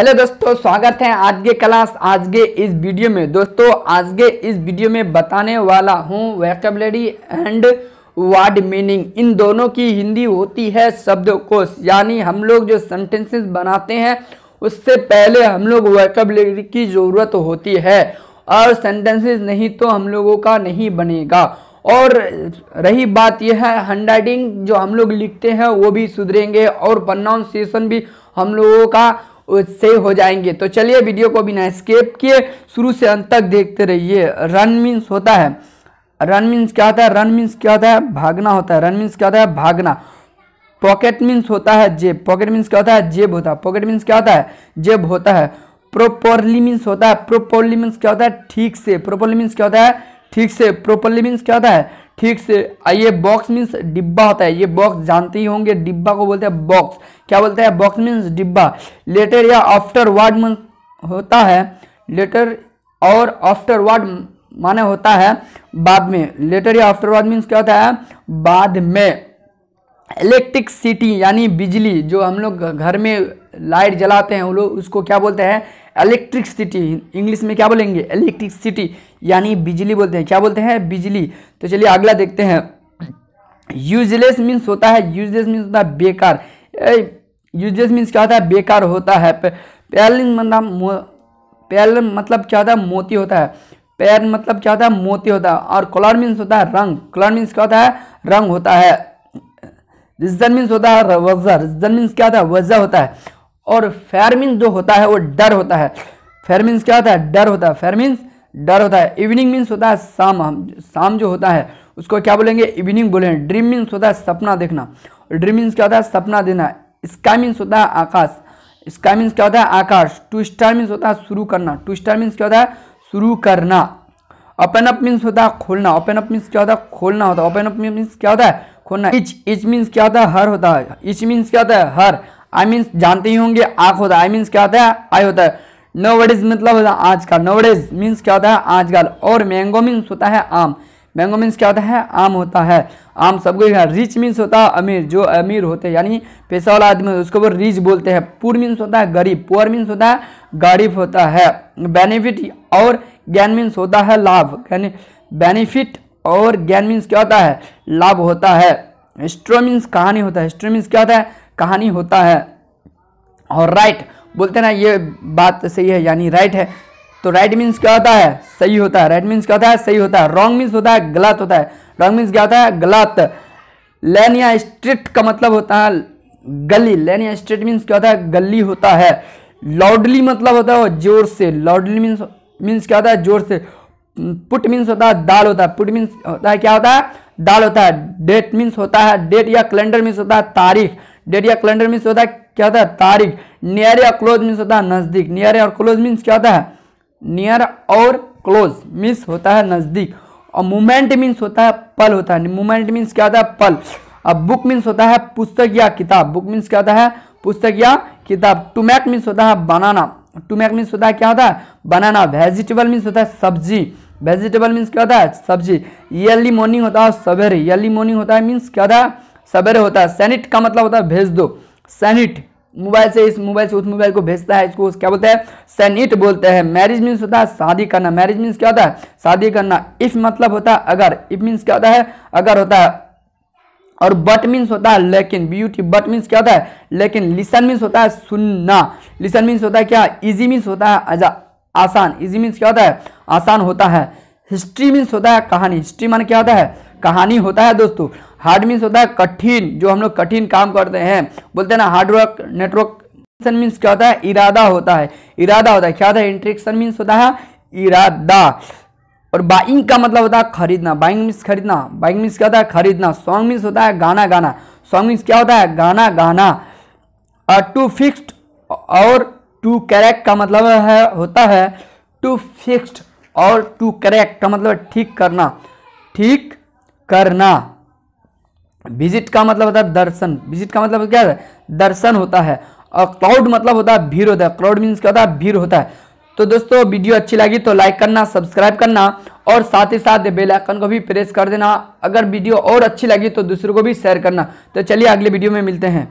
hello दोस्तों स्वागत है आज के क्लास आज के इस वीडियो में दोस्तों आज के इस वीडियो में बताने वाला हूँ वैकबलरी एंड वर्ड मीनिंग इन दोनों की हिंदी होती है शब्दकोश यानी हम लोग जो सेंटेंसेस बनाते हैं उससे पहले हम लोग वैकबलरी की ज़रूरत होती है और सेंटेंसेस नहीं तो हम लोगों का नहीं बनेगा और रही बात यह है हैंड राइटिंग जो हम लोग लिखते हैं वो भी सुधरेंगे और प्रनाउंसिएशन भी हम लोगों का से हो जाएंगे तो चलिए वीडियो को बिना स्केप किए शुरू से अंत तक देखते रहिए रन मीन्स होता है रन मीन्स क्या होता है रन मीन्स क्या होता है भागना होता है रन मीन्स क्या होता है भागना पॉकेट मीन्स होता है जेब पॉकेट मीन्स क्या होता है जेब होता है पॉकेट मीन्स क्या होता है जेब होता है प्रोपरली मीन्स होता है प्रोपरली मीन्स क्या होता है ठीक से प्रोपरली मीन्स क्या होता है ठीक से प्रोपरली मीन्स क्या होता है ठीक से ये बॉक्स मीन्स डिब्बा होता है ये बॉक्स जानते ही होंगे डिब्बा को बोलते हैं बॉक्स क्या बोलते हैं बॉक्स मीन्स डिब्बा लेटर या आफ्टर वार्ड होता है लेटर और आफ्टर वार्ड माने होता है बाद में लेटर या आफ्टर वार्ड मीन्स क्या होता है बाद में इलेक्ट्रिक सिटी यानी बिजली जो हम लोग घर में लाइट जलाते हैं वो लोग उसको क्या बोलते हैं इलेक्ट्रिकसिटी इंग्लिश में क्या बोलेंगे इलेक्ट्रिकसिटी यानी बिजली बोलते हैं क्या बोलते हैं बिजली तो चलिए अगला देखते हैं यूजलेस मीन्स होता है यूजलेस मीन्स होता है बेकार यूजलेस मीन्स क्या होता है बेकार होता है पैरलिंग मतलब पैरल मतलब क्या होता है मोती होता है पैर मतलब क्या होता है मोती होता है और कलर मीन्स होता है रंग कलर मीन्स क्या होता है रंग होता है रिजन मीन्स होता है वजह रिजन मीन्स क्या होता है वजह होता है और फेरमिन जो होता है वो डर होता है फेरमिन क्या होता है डर होता है फेयरमिन डर होता है इवनिंग मीन्स होता है शाम शाम जो होता है उसको क्या बोलेंगे इवनिंग बोलेंगे ड्रीम मीन्स होता है सपना देखना ड्रीम मीन्स क्या होता है सपना देना स्काई मीन्स होता है आकाश स्काई मीन्स क्या होता है आकाश टू स्टार मीन्स होता है शुरू करना टू स्टार मीन्स क्या होता है शुरू करना ओपन अप मीन्स होता है खोलना ओपन अप मीन्स क्या होता है खोलना होता है ओपन अप मीन्स क्या होता है खोलना इच इच मीन्स क्या होता है हर होता है इच मीन्स क्या होता है हर आई मीन मीन्स जानते ही होंगे आंख होता है आई मीन मीन्स क्या होता है आई होता है नो मतलब होता है आजकल नो वडेज मीन्स क्या होता है आजकल और मैंगो मीन्स होता है आम मैंगो मीन्स क्या होता है आम होता है आम सबको रिच मीन्स होता है अमीर जो अमीर होते हैं यानी पैसा वाला आदमी उसको वो रिच बोलते हैं पुअर मीन्स होता है गरीब पुअर मीन्स होता है गरीब होता है बेनिफिट और ज्ञान मीन्स होता है लाभ यानी बेनिफिट और ज्ञान मीन्स क्या होता है लाभ होता है हिस्ट्रो मीन्स कहानी होता है हिस्ट्रो मीन्स क्या होता है कहानी होता है और राइट बोलते ना ये बात सही है यानी राइट है तो राइट मीन्स क्या होता है सही होता है राइट मीन्स क्या होता है सही होता है रॉन्ग मीन्स होता है गलत होता है रॉन्ग मीन्स क्या होता है गलत लेन या स्ट्रीट का मतलब होता है गली लेन या स्ट्रीट मीन्स क्या होता है गली होता है लाउडली मतलब होता है जोर से लाउडली मीन्स मीन्स क्या होता है जोर से पुट मीन्स होता है दाल होता है पुट मीन्स होता है क्या होता है दाल होता है डेट मीन्स होता है डेट या कैलेंडर मीन्स होता है तारीख डेट या कैलेंडर मीन्स होता है क्या होता है तारीख नियर या क्लोज मीन्स होता है नज़दीक नियर और क्लोज मीन्स क्या होता है नियर और क्लोज मीन्स होता है नज़दीक और मूवमेंट मीन्स होता है पल होता है मूवमेंट मीन्स क्या होता है पल अब बुक मीन्स होता है पुस्तक या किताब बुक मीन्स क्या होता है पुस्तक या किताब टूमैक मीन्स होता है बनाना टूमैक मीन्स होता है क्या होता है बनाना वेजिटेबल मीन्स होता है सब्जी वेजिटेबल मीन्स क्या होता है सब्जी यर्ली मॉर्निंग होता है सवेरे यर्ली मॉर्निंग होता है मीन्स क्या होता है सवेरे होता है सेनिट का मतलब होता है भेज दो सेनिट मोबाइल से इस मोबाइल से उस मोबाइल को भेजता है इसको क्या बोलते हैं सेनिट बोलते हैं मैरिज मीन्स होता है शादी करना मैरिज मीन्स क्या होता है शादी करना इफ मतलब होता है अगर इफ मीन्स क्या होता है अगर होता है और बट मीन्स होता है लेकिन ब्यूटी बट मीन्स क्या होता है लेकिन लिसन मीन्स होता है सुनना लिसन मीन्स होता है क्या इजी मीन्स होता है आसान इजी मीन्स क्या होता है आसान होता है हिस्ट्री मीन्स होता है कहानी हिस्ट्री मान क्या होता है कहानी होता है दोस्तों हार्ड मीन्स होता है कठिन जो हम लोग कठिन काम करते हैं बोलते हैं ना हार्डवर्क नेटवर्क मीन्स क्या होता है इरादा होता है इरादा होता है क्या होता है इंट्रेक्शन मीन्स होता है इरादा और बाइंग का मतलब होता है खरीदना बाइंग मीन्स खरीदना बाइंग मीन्स क्या होता है खरीदना सॉन्ग मीन्स होता है गाना गाना सॉन्ग मीन्स क्या होता है गाना गाना और टू फिक्स्ड और टू करेक्ट का मतलब है होता है टू फिक्स्ड और टू करेक्ट का मतलब ठीक करना ठीक करना विजिट का मतलब होता है दर्शन विजिट का मतलब क्या है दर्शन होता है और क्लाउड मतलब होता है भीड़ होता है क्लाउड मीन्स क्या होता है भीड़ होता है तो दोस्तों वीडियो अच्छी लगी तो लाइक करना सब्सक्राइब करना और साथ ही साथ बेल आइकन को भी प्रेस कर देना अगर वीडियो और अच्छी लगी तो दूसरों को भी शेयर करना तो चलिए अगले वीडियो में मिलते हैं